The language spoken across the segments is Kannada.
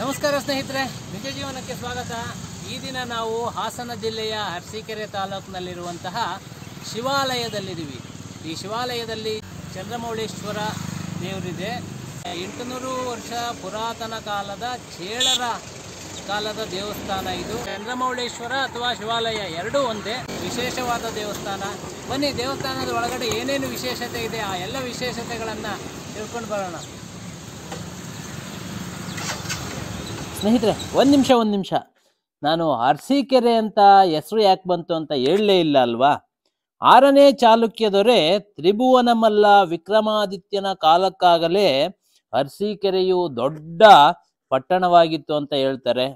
ನಮಸ್ಕಾರ ಸ್ನೇಹಿತರೆ ನಿಜ ಜೀವನಕ್ಕೆ ಸ್ವಾಗತ ಈ ದಿನ ನಾವು ಹಾಸನ ಜಿಲ್ಲೆಯ ಅರಸೀಕೆರೆ ತಾಲೂಕಿನಲ್ಲಿರುವಂತಹ ಶಿವಾಲಯದಲ್ಲಿದ್ದೀವಿ ಈ ಶಿವಾಲಯದಲ್ಲಿ ಚಂದ್ರಮೌಳೇಶ್ವರ ದೇವರಿದೆ ಎಂಟುನೂರು ವರ್ಷ ಪುರಾತನ ಕಾಲದ ಚೇಳರ ಕಾಲದ ದೇವಸ್ಥಾನ ಇದು ಚಂದ್ರಮೌಳೇಶ್ವರ ಅಥವಾ ಶಿವಾಲಯ ಎರಡೂ ಒಂದೇ ವಿಶೇಷವಾದ ದೇವಸ್ಥಾನ ಬನ್ನಿ ದೇವಸ್ಥಾನದ ಒಳಗಡೆ ಏನೇನು ವಿಶೇಷತೆ ಇದೆ ಆ ಎಲ್ಲ ವಿಶೇಷತೆಗಳನ್ನು ತಿಳ್ಕೊಂಡು ಬರೋಣ ಸ್ನೇಹಿತರೆ ಒಂದು ನಿಮಿಷ ಒಂದು ನಿಮಿಷ ನಾನು ಅರ್ಸೀಕೆರೆ ಅಂತ ಹೆಸರು ಯಾಕೆ ಬಂತು ಅಂತ ಹೇಳಲೇ ಇಲ್ಲ ಅಲ್ವಾ ಆರನೇ ಚಾಲುಕ್ಯದೊರೆ ಮಲ್ಲ ವಿಕ್ರಮಾದಿತ್ಯನ ಕಾಲಕ್ಕಾಗಲೇ ಅರಸೀಕೆರೆಯು ದೊಡ್ಡ ಪಟ್ಟಣವಾಗಿತ್ತು ಅಂತ ಹೇಳ್ತಾರೆ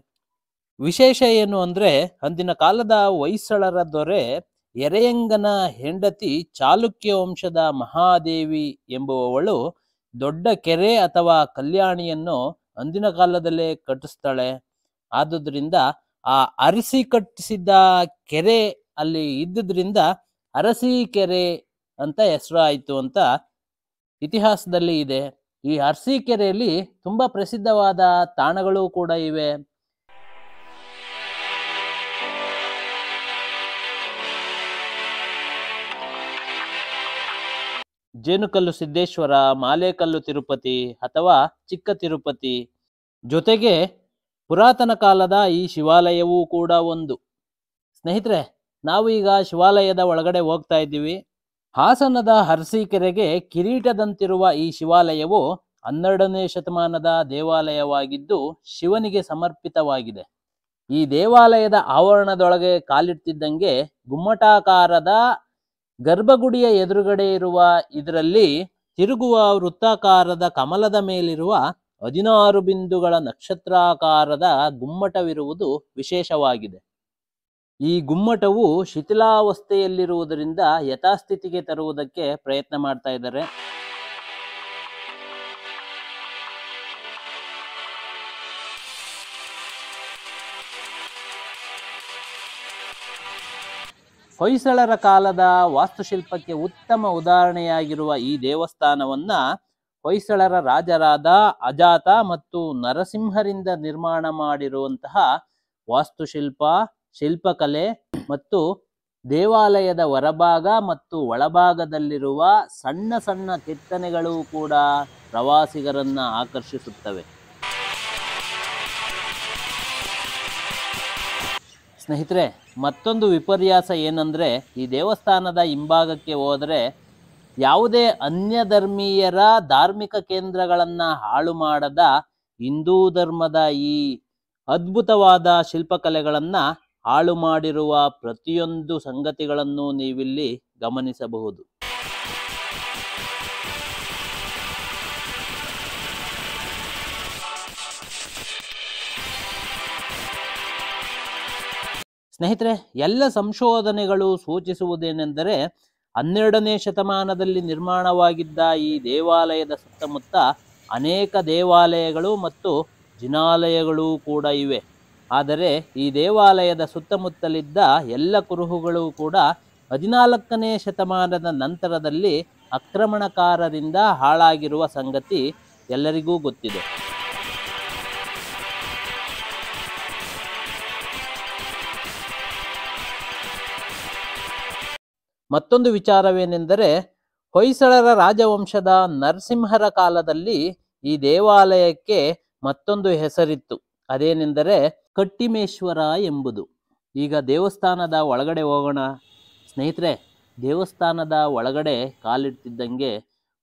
ವಿಶೇಷ ಏನು ಅಂದ್ರೆ ಅಂದಿನ ಕಾಲದ ಹೊಯ್ಸಳರ ದೊರೆ ಎರೆಯಂಗನ ಹೆಂಡತಿ ಚಾಲುಕ್ಯ ವಂಶದ ಮಹಾದೇವಿ ಎಂಬುವವಳು ದೊಡ್ಡ ಕೆರೆ ಅಥವಾ ಕಲ್ಯಾಣಿಯನ್ನು ಅಂದಿನ ಕಾಲದಲ್ಲೇ ಕಟ್ಟಿಸ್ತಾಳೆ ಆದುದರಿಂದ ಆ ಅರಸಿ ಕಟ್ಟಿಸಿದ್ದ ಕೆರೆ ಅಲ್ಲಿ ಇದ್ದುದರಿಂದ ಅರಸಿ ಕೆರೆ ಅಂತ ಹೆಸರು ಆಯಿತು ಅಂತ ಇತಿಹಾಸದಲ್ಲಿ ಇದೆ ಈ ಅರಸಿ ಕೆರೆಯಲ್ಲಿ ತುಂಬಾ ಪ್ರಸಿದ್ಧವಾದ ತಾಣಗಳು ಕೂಡ ಇವೆ ಜೇನುಕಲ್ಲು ಸಿದ್ದೇಶ್ವರ ಮಾಲೇಕಲ್ಲು ತಿರುಪತಿ ಅಥವಾ ಚಿಕ್ಕ ತಿರುಪತಿ ಜೊತೆಗೆ ಪುರಾತನ ಕಾಲದ ಈ ಶಿವಾಲಯವೂ ಕೂಡ ಒಂದು ಸ್ನೇಹಿತರೆ ನಾವು ಈಗ ಶಿವಾಲಯದ ಒಳಗಡೆ ಹೋಗ್ತಾ ಇದ್ದೀವಿ ಹಾಸನದ ಹರಸೀಕೆರೆಗೆ ಕಿರೀಟದಂತಿರುವ ಈ ಶಿವಾಲಯವು ಹನ್ನೆರಡನೇ ಶತಮಾನದ ದೇವಾಲಯವಾಗಿದ್ದು ಶಿವನಿಗೆ ಸಮರ್ಪಿತವಾಗಿದೆ ಈ ದೇವಾಲಯದ ಆವರಣದೊಳಗೆ ಕಾಲಿಡ್ತಿದ್ದಂಗೆ ಗುಮ್ಮಟಾಕಾರದ ಗರ್ಭಗುಡಿಯ ಎದುರುಗಡೆ ಇರುವ ಇದರಲ್ಲಿ ತಿರುಗುವ ವೃತ್ತಾಕಾರದ ಕಮಲದ ಮೇಲಿರುವ ಹದಿನಾರು ಬಿಂದುಗಳ ನಕ್ಷತ್ರಾಕಾರದ ಗುಮ್ಮಟವಿರುವುದು ವಿಶೇಷವಾಗಿದೆ ಈ ಗುಮ್ಮಟವು ಶಿಥಿಲಾವಸ್ಥೆಯಲ್ಲಿರುವುದರಿಂದ ಯಥಾಸ್ಥಿತಿಗೆ ತರುವುದಕ್ಕೆ ಪ್ರಯತ್ನ ಮಾಡ್ತಾ ಇದ್ದಾರೆ ಹೊಯ್ಸಳರ ಕಾಲದ ವಾಸ್ತುಶಿಲ್ಪಕ್ಕೆ ಉತ್ತಮ ಉದಾಹರಣೆಯಾಗಿರುವ ಈ ದೇವಸ್ಥಾನವನ್ನ ಹೊಯ್ಸಳರ ರಾಜರಾದ ಅಜಾತ ಮತ್ತು ನರಸಿಂಹರಿಂದ ನಿರ್ಮಾಣ ಮಾಡಿರುವಂತಹ ವಾಸ್ತುಶಿಲ್ಪ ಶಿಲ್ಪಕಲೆ ಮತ್ತು ದೇವಾಲಯದ ಹೊರಭಾಗ ಮತ್ತು ಒಳಭಾಗದಲ್ಲಿರುವ ಸಣ್ಣ ಸಣ್ಣ ಕೆತ್ತನೆಗಳು ಕೂಡ ಪ್ರವಾಸಿಗರನ್ನ ಆಕರ್ಷಿಸುತ್ತವೆ ಸ್ನೇಹಿತರೆ ಮತ್ತೊಂದು ವಿಪರ್ಯಾಸ ಏನಂದರೆ ಈ ದೇವಸ್ಥಾನದ ಹಿಂಭಾಗಕ್ಕೆ ಹೋದರೆ ಯಾವುದೇ ಧರ್ಮೀಯರ ಧಾರ್ಮಿಕ ಕೇಂದ್ರಗಳನ್ನು ಹಾಳು ಮಾಡದ ಹಿಂದೂ ಧರ್ಮದ ಈ ಅದ್ಭುತವಾದ ಶಿಲ್ಪಕಲೆಗಳನ್ನು ಹಾಳು ಮಾಡಿರುವ ಪ್ರತಿಯೊಂದು ಸಂಗತಿಗಳನ್ನು ನೀವಿಲ್ಲಿ ಗಮನಿಸಬಹುದು ಸ್ನೇಹಿತರೆ ಎಲ್ಲ ಸಂಶೋಧನೆಗಳು ಸೂಚಿಸುವುದೇನೆಂದರೆ ಹನ್ನೆರಡನೇ ಶತಮಾನದಲ್ಲಿ ನಿರ್ಮಾಣವಾಗಿದ್ದ ಈ ದೇವಾಲಯದ ಸುತ್ತಮುತ್ತ ಅನೇಕ ದೇವಾಲಯಗಳು ಮತ್ತು ಜಿನಾಲಯಗಳು ಕೂಡ ಇವೆ ಆದರೆ ಈ ದೇವಾಲಯದ ಸುತ್ತಮುತ್ತಲಿದ್ದ ಎಲ್ಲ ಕುರುಹುಗಳು ಕೂಡ ಹದಿನಾಲ್ಕನೇ ಶತಮಾನದ ನಂತರದಲ್ಲಿ ಆಕ್ರಮಣಕಾರರಿಂದ ಹಾಳಾಗಿರುವ ಸಂಗತಿ ಎಲ್ಲರಿಗೂ ಗೊತ್ತಿದೆ ಮತ್ತೊಂದು ವಿಚಾರವೇನೆಂದರೆ ಹೊಯ್ಸಳರ ರಾಜವಂಶದ ನರಸಿಂಹರ ಕಾಲದಲ್ಲಿ ಈ ದೇವಾಲಯಕ್ಕೆ ಮತ್ತೊಂದು ಹೆಸರಿತ್ತು ಅದೇನೆಂದರೆ ಕಟ್ಟಿಮೇಶ್ವರ ಎಂಬುದು ಈಗ ದೇವಸ್ಥಾನದ ಒಳಗಡೆ ಹೋಗೋಣ ಸ್ನೇಹಿತರೆ ದೇವಸ್ಥಾನದ ಒಳಗಡೆ ಕಾಲಿಡ್ತಿದ್ದಂಗೆ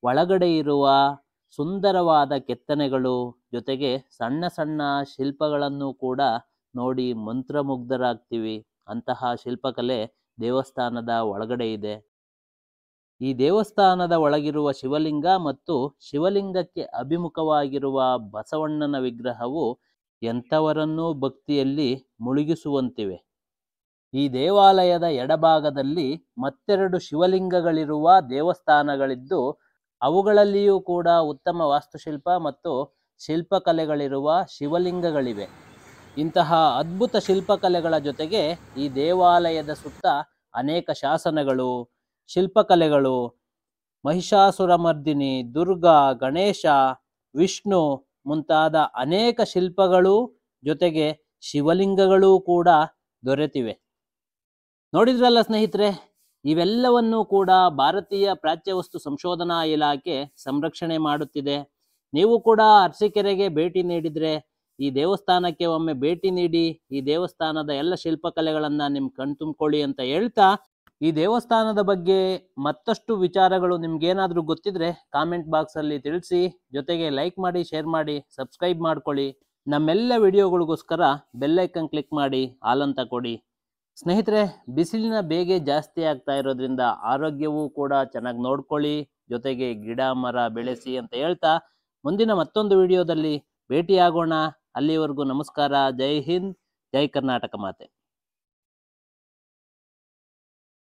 ಒಳಗಡೆ ಇರುವ ಸುಂದರವಾದ ಕೆತ್ತನೆಗಳು ಜೊತೆಗೆ ಸಣ್ಣ ಸಣ್ಣ ಶಿಲ್ಪಗಳನ್ನು ಕೂಡ ನೋಡಿ ಮಂತ್ರಮುಗ್ಧರಾಗ್ತೀವಿ ಅಂತಹ ಶಿಲ್ಪಕಲೆ ದೇವಸ್ಥಾನದ ಒಳಗಡೆ ಇದೆ ಈ ದೇವಸ್ಥಾನದ ಒಳಗಿರುವ ಶಿವಲಿಂಗ ಮತ್ತು ಶಿವಲಿಂಗಕ್ಕೆ ಅಭಿಮುಖವಾಗಿರುವ ಬಸವಣ್ಣನ ವಿಗ್ರಹವು ಎಂಥವರನ್ನೂ ಭಕ್ತಿಯಲ್ಲಿ ಮುಳುಗಿಸುವಂತಿವೆ ಈ ದೇವಾಲಯದ ಎಡಭಾಗದಲ್ಲಿ ಮತ್ತೆರಡು ಶಿವಲಿಂಗಗಳಿರುವ ದೇವಸ್ಥಾನಗಳಿದ್ದು ಅವುಗಳಲ್ಲಿಯೂ ಕೂಡ ಉತ್ತಮ ವಾಸ್ತುಶಿಲ್ಪ ಮತ್ತು ಶಿಲ್ಪಕಲೆಗಳಿರುವ ಶಿವಲಿಂಗಗಳಿವೆ ಇಂತಹ ಅದ್ಭುತ ಶಿಲ್ಪಕಲೆಗಳ ಜೊತೆಗೆ ಈ ದೇವಾಲಯದ ಸುತ್ತ ಅನೇಕ ಶಾಸನಗಳು ಶಿಲ್ಪಕಲೆಗಳು ಮಹಿಷಾಸುರಮರ್ದಿನಿ ದುರ್ಗಾ ಗಣೇಶ ವಿಷ್ಣು ಮುಂತಾದ ಅನೇಕ ಶಿಲ್ಪಗಳು ಜೊತೆಗೆ ಶಿವಲಿಂಗಗಳೂ ಕೂಡ ದೊರೆತಿವೆ ನೋಡಿದ್ರಲ್ಲ ಸ್ನೇಹಿತರೆ ಇವೆಲ್ಲವನ್ನೂ ಕೂಡ ಭಾರತೀಯ ಪ್ರಾಚ್ಯ ವಸ್ತು ಸಂಶೋಧನಾ ಇಲಾಖೆ ಸಂರಕ್ಷಣೆ ಮಾಡುತ್ತಿದೆ ನೀವು ಕೂಡ ಅರಸಿಕೆರೆಗೆ ಭೇಟಿ ನೀಡಿದ್ರೆ ಈ ದೇವಸ್ಥಾನಕ್ಕೆ ಒಮ್ಮೆ ಭೇಟಿ ನೀಡಿ ಈ ದೇವಸ್ಥಾನದ ಎಲ್ಲ ಶಿಲ್ಪಕಲೆಗಳನ್ನ ನಿಮ್ ತುಂಬಿಕೊಳ್ಳಿ ಅಂತ ಹೇಳ್ತಾ ಈ ದೇವಸ್ಥಾನದ ಬಗ್ಗೆ ಮತ್ತಷ್ಟು ವಿಚಾರಗಳು ನಿಮ್ಗೇನಾದರೂ ಗೊತ್ತಿದ್ರೆ ಕಾಮೆಂಟ್ ಬಾಕ್ಸ್ ಅಲ್ಲಿ ತಿಳಿಸಿ ಜೊತೆಗೆ ಲೈಕ್ ಮಾಡಿ ಶೇರ್ ಮಾಡಿ ಸಬ್ಸ್ಕ್ರೈಬ್ ಮಾಡ್ಕೊಳ್ಳಿ ನಮ್ಮೆಲ್ಲ ವಿಡಿಯೋಗಳಿಗೋಸ್ಕರ ಬೆಲ್ಲೈಕನ್ ಕ್ಲಿಕ್ ಮಾಡಿ ಹಾಲಂತ ಕೊಡಿ ಸ್ನೇಹಿತರೆ ಬಿಸಿಲಿನ ಬೇಗೆ ಜಾಸ್ತಿ ಆಗ್ತಾ ಇರೋದ್ರಿಂದ ಆರೋಗ್ಯವೂ ಕೂಡ ಚೆನ್ನಾಗಿ ನೋಡ್ಕೊಳ್ಳಿ ಜೊತೆಗೆ ಗಿಡ ಮರ ಬೆಳೆಸಿ ಅಂತ ಹೇಳ್ತಾ ಮುಂದಿನ ಮತ್ತೊಂದು ವಿಡಿಯೋದಲ್ಲಿ ಭೇಟಿಯಾಗೋಣ ಅಲ್ಲಿವರೆಗೂ ನಮಸ್ಕಾರ ಜೈ ಹಿಂದ್ ಜೈ ಕರ್ನಾಟಕ ಮಾತೆ